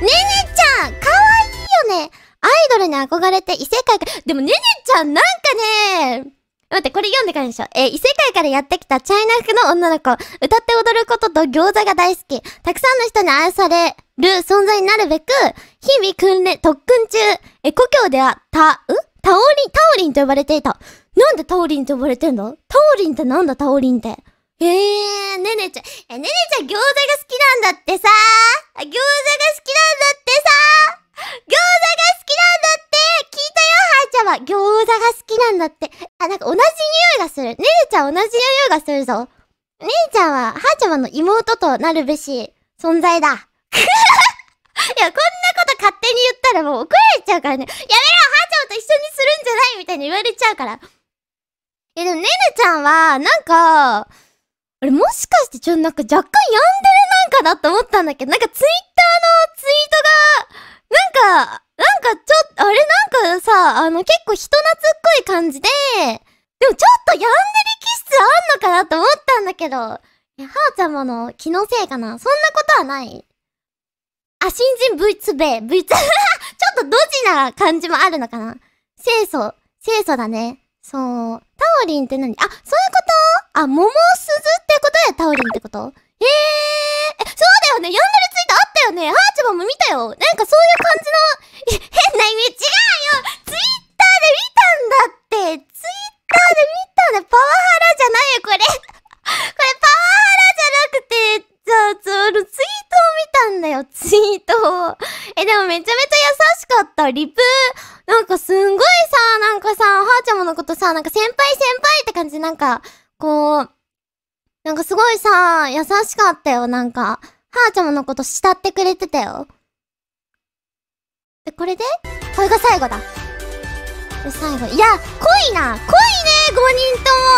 ねねちゃんかわいいよねアイドルに憧れて異世界から、でもねねちゃんなんかね待って、これ読んでからでしょ。えー、異世界からやってきたチャイナ服の女の子。歌って踊ることと餃子が大好き。たくさんの人に愛される存在になるべく、日々訓練、特訓中。えー、故郷では、た、うんタオリン、タオリンと呼ばれていた。なんでタオリンと呼ばれてんのタオリンってなんだタオリンって。えー、ねねちゃん、え、ねねちゃん餃子が好きなんだってさ餃子は餃子が好きなんだって。あ、なんか同じ匂いがする。ねちゃん同じ匂いがするぞ。ねちゃんは、ハーちゃまの妹となるべし存在だ。いや、こんなこと勝手に言ったらもう怒られちゃうからね。やめろハーちゃまと一緒にするんじゃないみたいに言われちゃうから。え、でもねねちゃんは、なんか、あれもしかしてちょ、っとなんか若干病んでるなんかだと思ったんだけど、なんかツイッあの、結構人懐っこい感じで、でもちょっとヤンデリ気質あんのかなと思ったんだけど、ハはーちゃまの気のせいかな。そんなことはない。あ、新人 V2B、V2、ちょっとドジな感じもあるのかな。清楚、清楚だね。そう。タオリンって何あ、そういうことあ、桃鈴ってことでタオリンってことええー、え、そうだよね。ヤンデリツイートあったよね。ハーちャマも見たよ。めちゃめちゃ優しかった。リプ。なんかすんごいさ、なんかさ、はーちゃまのことさ、なんか先輩先輩って感じでなんか、こう、なんかすごいさ、優しかったよ、なんか。はーちゃまのこと慕ってくれてたよ。で、これでこれが最後だ。で、最後。いや、濃いな濃いね !5 人とも